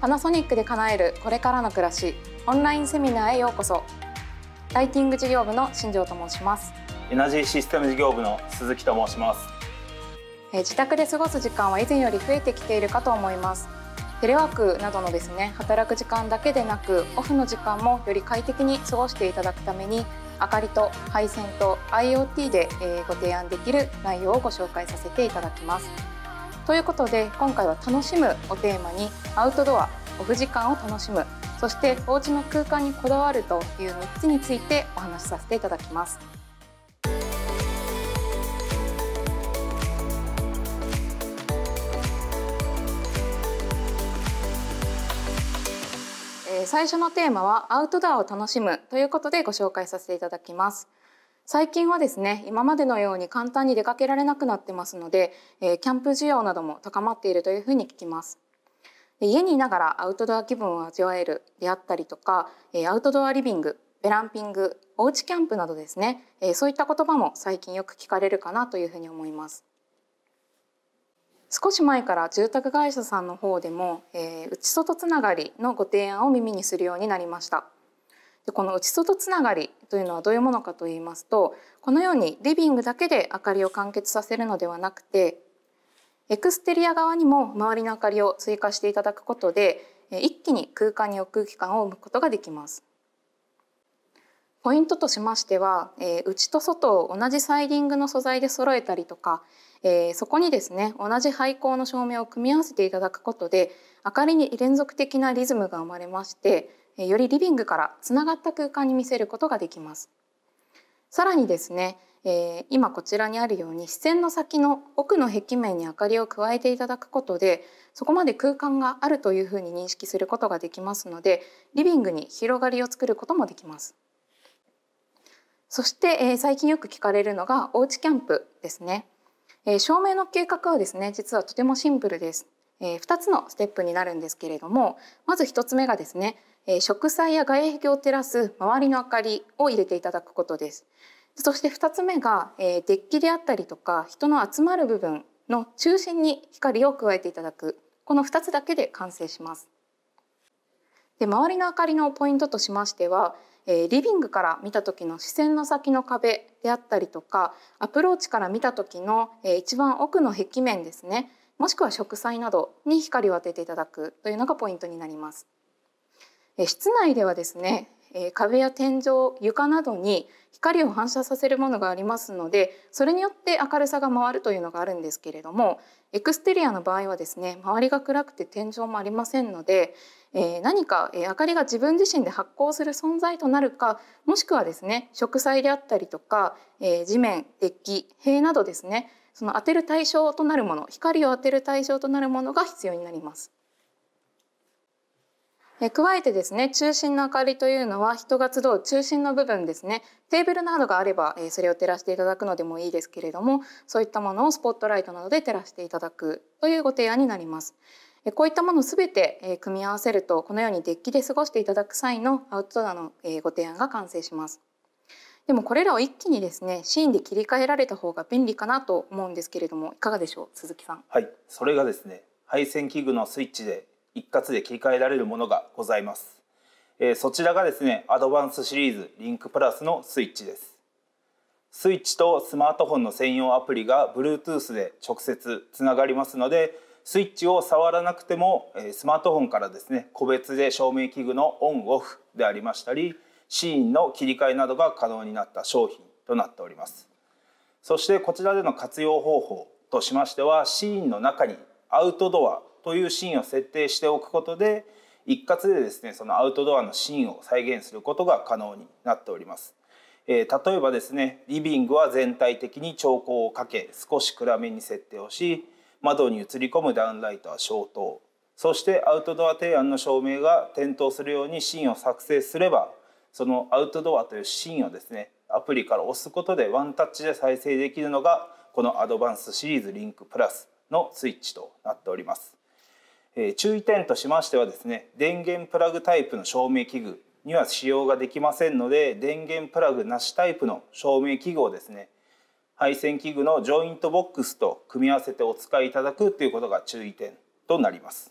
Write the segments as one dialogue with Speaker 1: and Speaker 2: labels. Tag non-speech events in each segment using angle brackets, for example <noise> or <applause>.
Speaker 1: パナソニックで叶えるこれからの暮らしオンラインセミナーへようこそライティング事業部の新庄と申します
Speaker 2: エナジーシステム事業部の鈴木と申します
Speaker 1: 自宅で過ごす時間は以前より増えてきているかと思いますテレワークなどのですね働く時間だけでなくオフの時間もより快適に過ごしていただくために明かりと配線と IoT でご提案できる内容をご紹介させていただきますということで今回は「楽しむ」をテーマにアウトドアオフ時間を楽しむそしておうちの空間にこだわるという3つについてお話しさせていただきます。最初のテーマはアウトドアを楽しむということでご紹介させていただきます最近はですね今までのように簡単に出かけられなくなってますので、えー、キャンプ需要なども高まっているというふうに聞きます家にいながらアウトドア気分を味わえるであったりとか、えー、アウトドアリビングベランピングおうちキャンプなどですね、えー、そういった言葉も最近よく聞かれるかなというふうに思います少し前から住宅会社さんの方でも、えー、内外つながりのご提案を耳にするようになりました。でこの内外つながりというのはどういうものかといいますとこのようにリビングだけで明かりを完結させるのではなくてエクステリア側にも周りの明かりを追加していただくことで一気に空間に置く期間を生むことができます。ポイントとしましては、え内と外を同じサイディングの素材で揃えたりとか、えそこにですね同じ廃校の照明を組み合わせていただくことで明かりに連続的なリズムが生まれましてよりリビングからつながった空間に見せることができます。さらにですね、え今こちらにあるように視線の先の奥の壁面に明かりを加えていただくことでそこまで空間があるというふうに認識することができますのでリビングに広がりを作ることもできます。そして、え最近よく聞かれるのがおうちキャンプですね、え照明の計画はですね実はとてもシンプルです。えー、2つのステップになるんですけれどもまず1つ目がですね、えー、植栽や外壁を照らす周りの明かりを入れていただくことです。そして2つ目が、えー、デッキであったりとか人の集まる部分の中心に光を加えていただくこの2つだけで完成します。で周りの明かりのポイントとしましては、えー、リビングから見た時の視線の先の壁であったりとかアプローチから見た時の、えー、一番奥の壁面ですねもしくは植栽などに光を当てていただくというのがポイントになります。室内ではですね壁や天井床などに光を反射させるものがありますのでそれによって明るさが回るというのがあるんですけれどもエクステリアの場合はですね周りが暗くて天井もありませんので、え何か明かりが自分自身で発光する存在となるかもしくはですね植栽であったりとか、え地面デッキ塀などですねその当てる対象となるもの光を当てる対象となるものが必要になります。加えてですね中心の明かりというのは人が集う中心の部分ですねテーブルなどがあればそれを照らしていただくのでもいいですけれどもそういったものをスポットライトなどで照らしていただくというご提案になります。こういったものすべて組み合わせるとこのようにデッキで過ごしていただく際のアウトドアのご提案が完成します。でもこれらを一気にですねシーンで切り替えられた方が便利かなと思うんですけれどもいかがでしょう鈴木さんは
Speaker 2: いそれがですね配線器具のスイッチで一括で切り替えられるものがございます、えー、そちらがですねアドバンスシリーズリンクプラスのスイッチですスイッチとスマートフォンの専用アプリが Bluetooth で直接つながりますのでスイッチを触らなくてもスマートフォンからですね個別で照明器具のオンオフでありましたりシーンの切り替えなどが可能になった商品となっておりますそしてこちらでの活用方法としましてはシーンの中にアウトドアというシーンを設定しておくことで一括でですねそのアウトドアのシーンを再現することが可能になっております、えー、例えばですねリビングは全体的に調光をかけ少し暗めに設定をし窓に映り込むダウンライトは消灯そしてアウトドア提案の照明が点灯するようにシーンを作成すればそのアウトドアというシーンをですねアプリから押すことでワンタッチで再生できるのがこのアドバンスシリーズリンクプラスのスイッチとなっております、えー、注意点としましてはですね電源プラグタイプの照明器具には使用ができませんので電源プラグなしタイプの照明器具をですね配線器具のジョイントボックスと組み合わせてお使いいただくということが注意点となります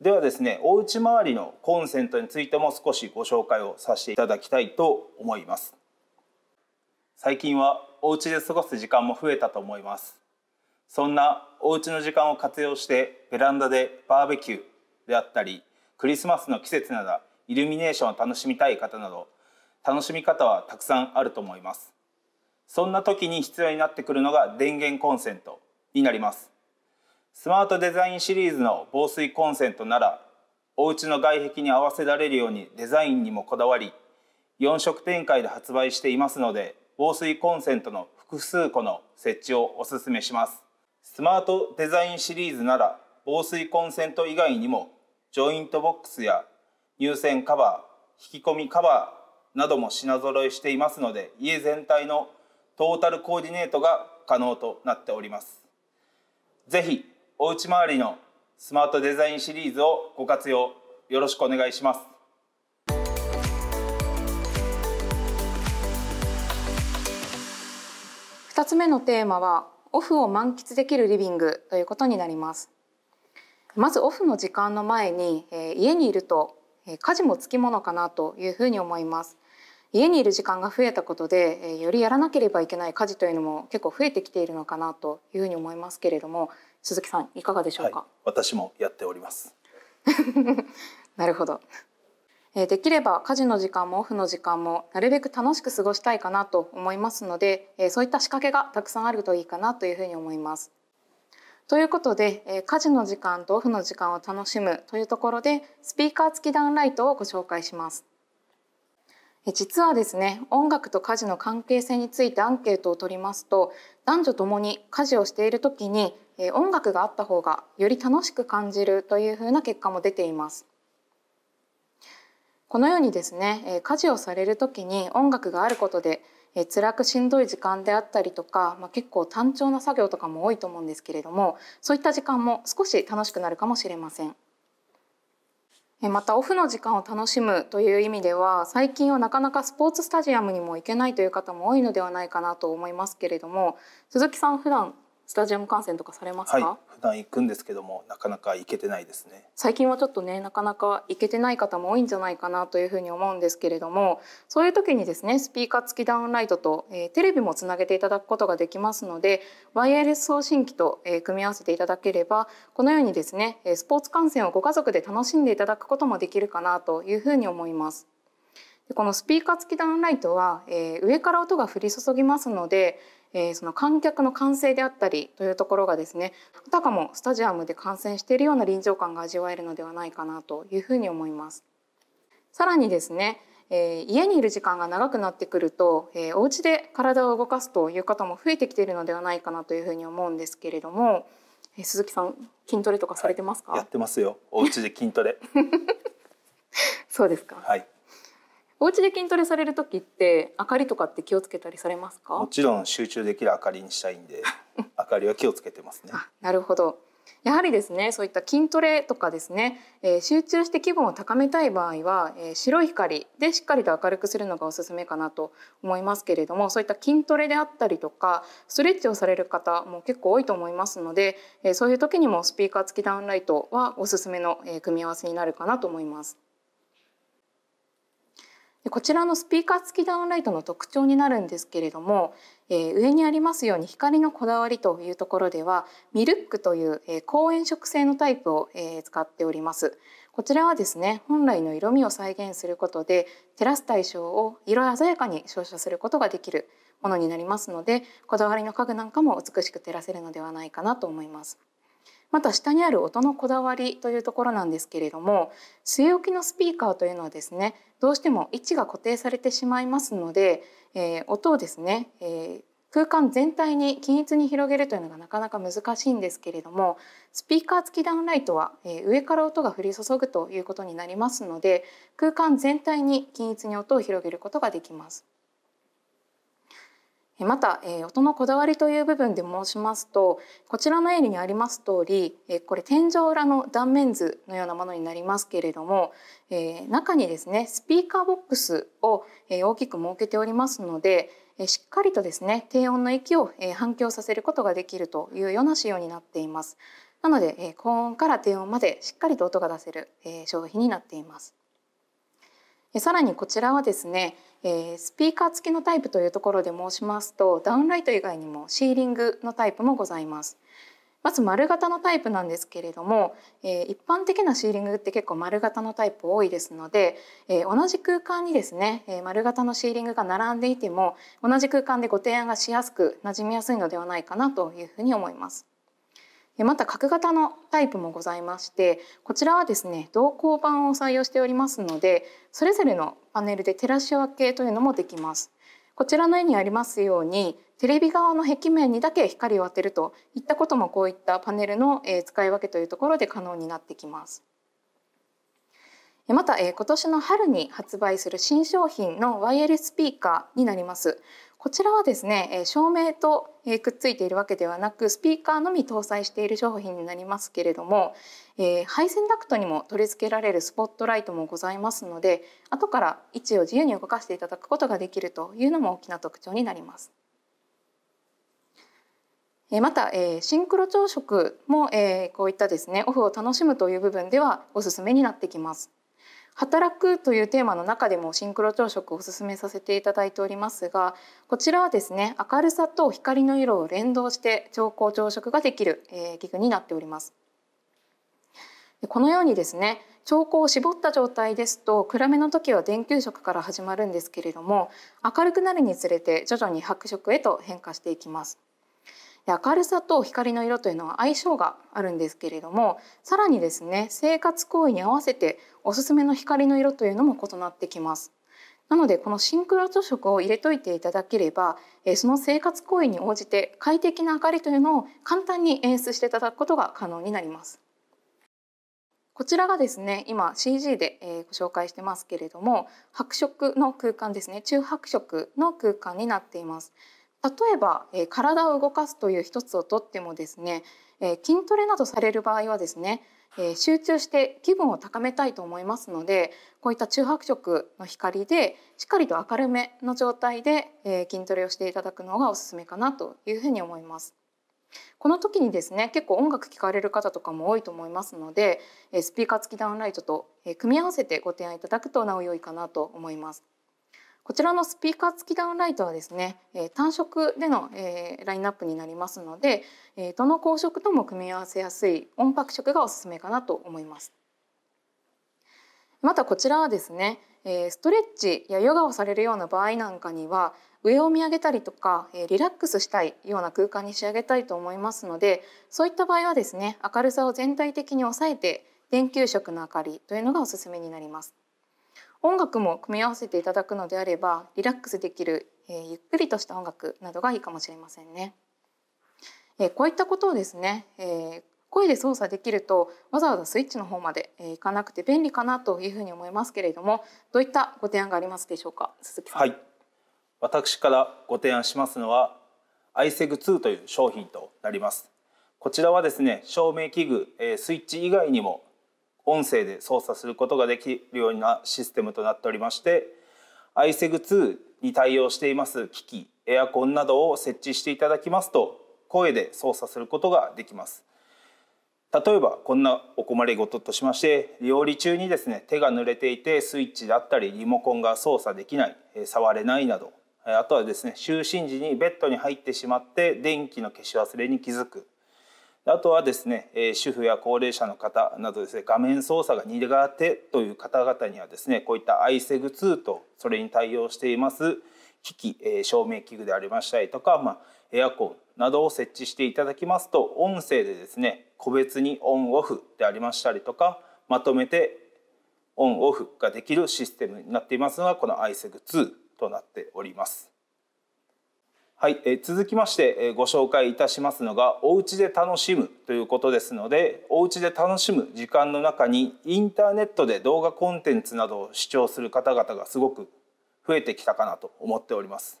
Speaker 2: ではですねお家周りのコンセントについても少しご紹介をさせていただきたいと思います最近はお家で過ごす時間も増えたと思いますそんなお家の時間を活用してベランダでバーベキューであったりクリスマスの季節などイルミネーションを楽しみたい方など楽しみ方はたくさんあると思いますそんな時に必要になってくるのが電源コンセントになりますスマートデザインシリーズの防水コンセントならお家の外壁に合わせられるようにデザインにもこだわり4色展開で発売していますので防水コンセントの複数個の設置をおすすめしますスマートデザインシリーズなら防水コンセント以外にもジョイントボックスや入線カバー引き込みカバーなども品揃えしていますので家全体のトータルコーディネートが可能となっております是非おうち周りのスマートデザインシリーズをご活用よろしくお願いします。
Speaker 1: 2つ目のテーマはオフを満喫できるリビングということになりますまずオフの時間の前に、え家にいると、え家事もつきものかなというふうに思います家にいる時間が増えたことで、えよりやらなければいけない家事というのも結構増えてきているのかなというふうに思いますけれども鈴木さんいかがでしょうか、はい、
Speaker 2: 私もやっ
Speaker 1: ております <laughs> なるほど、えできれば家事の時間もオフの時間もなるべく楽しく過ごしたいかなと思いますので、えそういった仕掛けがたくさんあるといいかなというふうに思いますということで、えー、家事の時間とオフの時間を楽しむというところでスピーカー付きダウンライトをご紹介します実はですね音楽と家事の関係性についてアンケートを取りますと男女ともに家事をしている時に音楽があった方がより楽しく感じるというふうな結果も出ています。このようにですね家事をされる時に音楽があることで辛くしんどい時間であったりとか、まあ、結構単調な作業とかも多いと思うんですけれどもそういった時間も少し楽しくなるかもしれません。またオフの時間を楽しむという意味では最近はなかなかスポーツスタジアムにも行けないという方も多いのではないかなと思いますけれども鈴木さん普段スタジアム観戦とかされますか、は
Speaker 2: い、普段行くんですけどもなかなか行けてな
Speaker 1: いですね最近はちょっとねなかなか行けてない方も多いんじゃないかなというふうに思うんですけれどもそういう時にですねスピーカー付きダウンライトと、えー、テレビもつなげていただくことができますのでワイヤレス送信機と、えー、組み合わせていただければこのようにですねスポーツ観戦をご家族で楽しんでいただくこともできるかなというふうに思いますこのスピーカー付きダウンライトは、えー、上から音が降り注ぎますのでえー、その観客の歓声であったりというところがですねあたかもスタジアムで観戦しているような臨場感が味わえるのではないかなというふうに思います。さらにですねえー、家にいる時間が長くなってくると、えー、お家で体を動かすという方も増えてきているのではないかなというふうに思うんですけれども、えー、鈴木さん筋トレとかされてますか、はい、やってま
Speaker 2: すよお家で筋トレ
Speaker 1: <laughs> そうですかはいお家で筋トレされる時って明かりとかって気をつけたりされますかも
Speaker 2: ちろん集中できる明かりにしたいんで <laughs> 明かりは気をつけてますね
Speaker 1: なるほどやはりですねそういった筋トレとかですね、えー、集中して気分を高めたい場合は、えー、白い光でしっかりと明るくするのがおすすめかなと思いますけれどもそういった筋トレであったりとかストレッチをされる方も結構多いと思いますので、えー、そういう時にもスピーカー付きダウンライトはおすすめの、え組み合わせになるかなと思います。でこちらのスピーカー付きダウンライトの特徴になるんですけれども、えー、上にありますように光のこだわりというところではミルックという、えー、高炎色性のタイプを、えー、使っております。こちらはですね本来の色味を再現することで照らす対象を色鮮やかに照射することができるものになりますのでこだわりの家具なんかも美しく照らせるのではないかなと思います。また下にある音のこだわりというところなんですけれども据え置きのスピーカーというのはですねどうしても位置が固定されてしまいますので、えー、音をですね、えー、空間全体に均一に広げるというのがなかなか難しいんですけれどもスピーカー付きダウンライトは、え上から音が降り注ぐということになりますので空間全体に均一に音を広げることができます。また、え音のこだわりという部分で申しますとこちらの絵にあります通り、えこれ天井裏の断面図のようなものになりますけれども、え中にですねスピーカーボックスを、え大きく設けておりますので、えしっかりとですね低音の域を、え反響させることができるというような仕様になっています。なので、え高音から低音までしっかりと音が出せる、え商品になっています。さらにこちらはですね、えー、スピーカー付きのタイプというところで申しますとダウンライト以外にもシーリングのタイプもございます。まず丸型のタイプなんですけれども、えー、一般的なシーリングって結構丸型のタイプ多いですので、えー、同じ空間にですね、えー、丸型のシーリングが並んでいても同じ空間でご提案がしやすく馴染みやすいのではないかなというふうに思います。また角型のタイプもございましてこちらはですね同光板を採用しておりますのでそれぞれのパネルで照らし分けというのもできます。こちらの絵にありますようにテレビ側の壁面にだけ光を当てるといったこともこういったパネルの使い分けというところで可能になってきます。また今年の春に発売する新商品のワイヤレススピーカーになります。こちらはですね照明とくっついているわけではなくスピーカーのみ搭載している商品になりますけれども配線ダクトにも取り付けられるスポットライトもございますので後から位置を自由に動かしていただくことができるというのも大きな特徴になります。またシンクロ朝食もこういったですねオフを楽しむという部分ではおすすめになってきます。働くというテーマの中でもシンクロ朝食をお勧めさせていただいておりますがこちらはですね明るさと光の色を連動して調光朝食ができる、えー、器具になっておりますこのようにですね調光を絞った状態ですと暗めの時は電球色から始まるんですけれども明るくなるにつれて徐々に白色へと変化していきます明るさと光の色というのは相性があるんですけれどもさらにですね生活行為に合わせておすすめの光の色というのも異なってきます。なのでこのシンクロ塗色を入れといていただければその生活行為に応じて快適な明かりというのを簡単に演出していただくことが可能になります。こちらがですね今 CG でご紹介してますけれども白色の空間ですね中白色の空間になっています。例えば、え体を動かすという一つをとってもですね、え筋トレなどされる場合はですね、え集中して気分を高めたいと思いますのでこういった中白色の光でしっかりと明るめの状態で、え筋トレをしていただくのがおすすめかなというふうに思います。この時にですね結構音楽聴かれる方とかも多いと思いますのでスピーカー付きダウンライトと組み合わせてご提案いただくとなお良いかなと思います。こちらのスピーカー付きダウンライトはですね、え単色での、えラインナップになりますので、えどの光色とも組み合わせやすい音泊色がおすすめかなと思います。またこちらはですね、えストレッチやヨガをされるような場合なんかには上を見上げたりとか、えリラックスしたいような空間に仕上げたいと思いますのでそういった場合はですね明るさを全体的に抑えて電球色の明かりというのがおすすめになります。音楽も組み合わせていただくのであればリラックスできる、えー、ゆっくりとした音楽などがいいかもしれませんね。えー、こういったことをですね、えー、声で操作できるとわざわざスイッチの方まで、えー、行かなくて便利かなというふうに思いますけれどもどういったご提案がありますでしょうか鈴木さん。は
Speaker 2: い、私からご提案しますのは iSeg2 という商品となります。こちらはですね照明器具、えー、スイッチ以外にも音声で操作することができるようなシステムとなっておりまして iSEG2 に対応しています機器エアコンなどを設置していただきますと声で操作することができます例えばこんなお困りごととしまして料理中にですね手が濡れていてスイッチだったりリモコンが操作できない触れないなどあとはですね就寝時にベッドに入ってしまって電気の消し忘れに気づくあとはですね、主婦や高齢者の方などですね画面操作が苦手という方々にはですねこういった iSeg2 とそれに対応しています機器、照明器具でありましたりとか、まあ、エアコンなどを設置していただきますと音声でですね個別にオンオフでありましたりとかまとめてオンオフができるシステムになっていますのがこの iSeg2 となっております。はい、え続きましてご紹介いたしますのがお家で楽しむということですのでお家で楽しむ時間の中にインターネットで動画コンテンツなどを視聴する方々がすごく増えてきたかなと思っております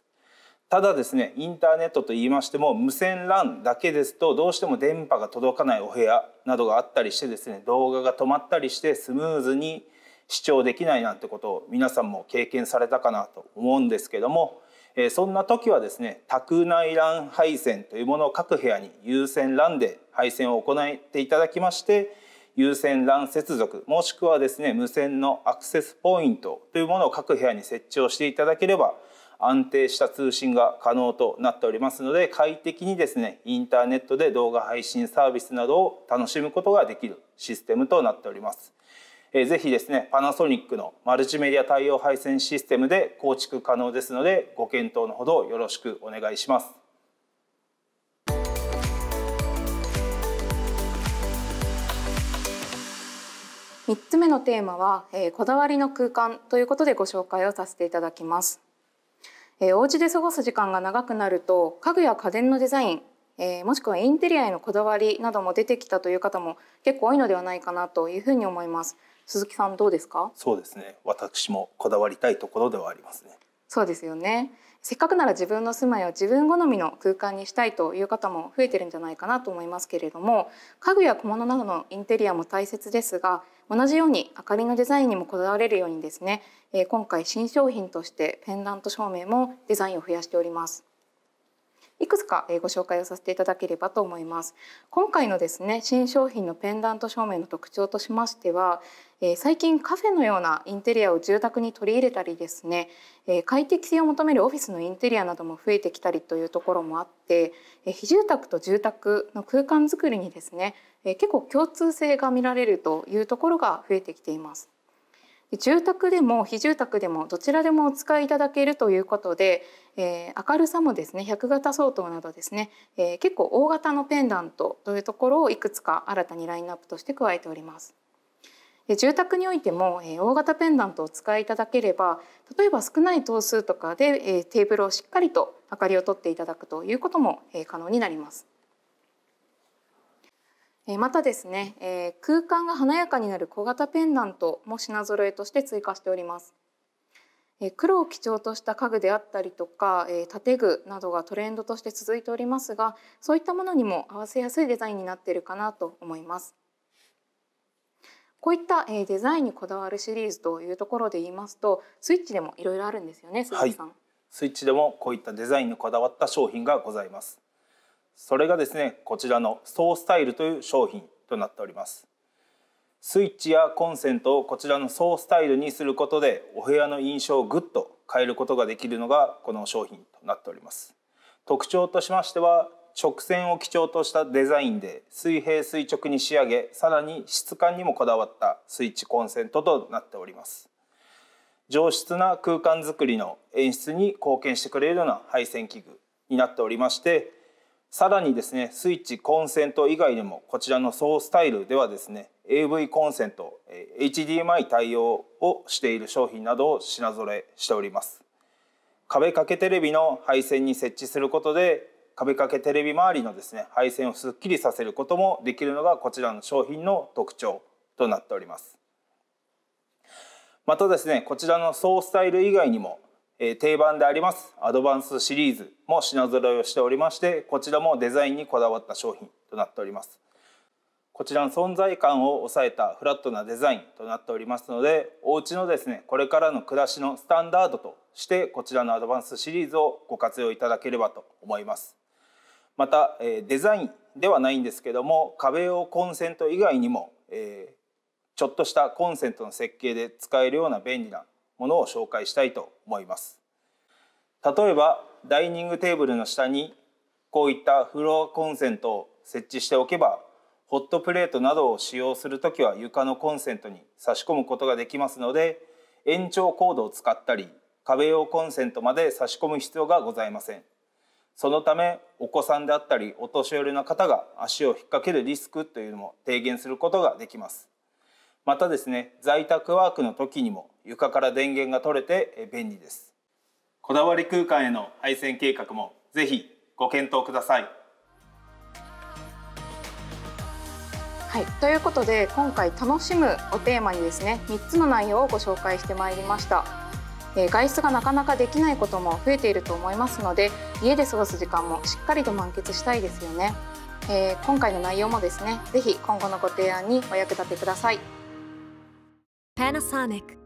Speaker 2: ただですねインターネットと言いましても無線 LAN だけですとどうしても電波が届かないお部屋などがあったりしてですね動画が止まったりしてスムーズに視聴できないなんてことを皆さんも経験されたかなと思うんですけどもえそんな時はですね宅内 LAN 配線というものを各部屋に優先 LAN で配線を行っていただきまして有線 LAN 接続もしくはですね無線のアクセスポイントというものを各部屋に設置をしていただければ安定した通信が可能となっておりますので快適にですねインターネットで動画配信サービスなどを楽しむことができるシステムとなっております。えぜひですねパナソニックのマルチメディア対応配線システムで構築可能ですのでご検討のほどよろしくお願いします。
Speaker 1: 3つ目のテーマは、えー、こだわりの空間ということでご紹介をさせていただきます、えー、お家で過ごす時間が長くなると家具や家電のデザイン、えー、もしくはインテリアへのこだわりなども出てきたという方も結構多いのではないかなというふうに思います鈴木さんどうですか
Speaker 2: そうですね私もこだわりたいところではありますね
Speaker 1: そうですよねせっかくなら自分の住まいを自分好みの空間にしたいという方も増えてるんじゃないかなと思いますけれども家具や小物などのインテリアも大切ですが同じように明かりのデザインにもこだわれるようにですね、え今回新商品としてペンダント照明もデザインを増やしておりますいくつかご紹介をさせていただければと思います今回のですね新商品のペンダント照明の特徴としましては最近カフェのようなインテリアを住宅に取り入れたりですね快適性を求めるオフィスのインテリアなども増えてきたりというところもあって非住宅と住宅の空間づくりにですね結構共通性が見られるというところが増えてきています住宅でも非住宅でもどちらでもお使いいただけるということで、えー、明るさもですね100型相当などですね、えー、結構大型のペンダントというところをいくつか新たにラインナップとして加えております。住宅においても大型ペンダントをお使いいただければ例えば少ない頭数とかでテーブルをしっかりと明かりを取っていただくということも可能になります。またですね、え空間が華やかになる小型ペンダントも品揃えとして追加しております。え黒を基調とした家具であったりとか、え建具などがトレンドとして続いておりますがそういったものにも合わせやすいデザインになっているかなと思います。こういったえデザインにこだわるシリーズというところで言いますとスイッチでもいろいろあるんですよね鈴木さん、はい、
Speaker 2: スイッチでもこういったデザインにこだわった商品がございますそれがですねこちらのソースタイルという商品となっておりますスイッチやコンセントをこちらのソースタイルにすることでお部屋の印象をぐっと変えることができるのがこの商品となっております特徴としましては直線を基調としたデザインで水平垂直に仕上げさらに質感にもこだわったスイッチコンセントとなっております上質な空間づくりの演出に貢献してくれるような配線器具になっておりましてさらにですねスイッチコンセント以外でもこちらのソースタイルではですね AV コンセント HDMI 対応をしている商品などを品揃えしております壁掛けテレビの配線に設置することで壁掛けテレビ周りのですね配線をすっきりさせることもできるのがこちらの商品の特徴となっておりますまたですねこちらのソースタイル以外にもえ定番でありますアドバンスシリーズも品揃えをしておりましてこちらもデザインにこだわった商品となっておりますこちらの存在感を抑えたフラットなデザインとなっておりますのでお家のですねこれからの暮らしのスタンダードとしてこちらのアドバンスシリーズをご活用いただければと思いますまたデザインではないんですけども壁用コンセント以外にもちょっとしたコンセントの設計で使えるような便利なものを紹介したいと思います例えばダイニングテーブルの下にこういったフロアコンセントを設置しておけばホットプレートなどを使用するときは床のコンセントに差し込むことができますので延長コードを使ったり壁用コンセントまで差し込む必要がございませんそのためお子さんであったりお年寄りの方が足を引っ掛けるリスクというのも低減することができますまたですね在宅ワークの時にも床から電源が取れて便利ですこだわり空間への配線計画もぜひご検討ください
Speaker 1: はい、ということで今回「楽しむ」をテーマにですね3つの内容をご紹介してまいりました、えー、外出がなかなかできないことも増えていると思いますので家で過ごす時間もしっかりと満喫したいですよね、えー、今回の内容もですね是非今後のご提案にお役立てください Panasonic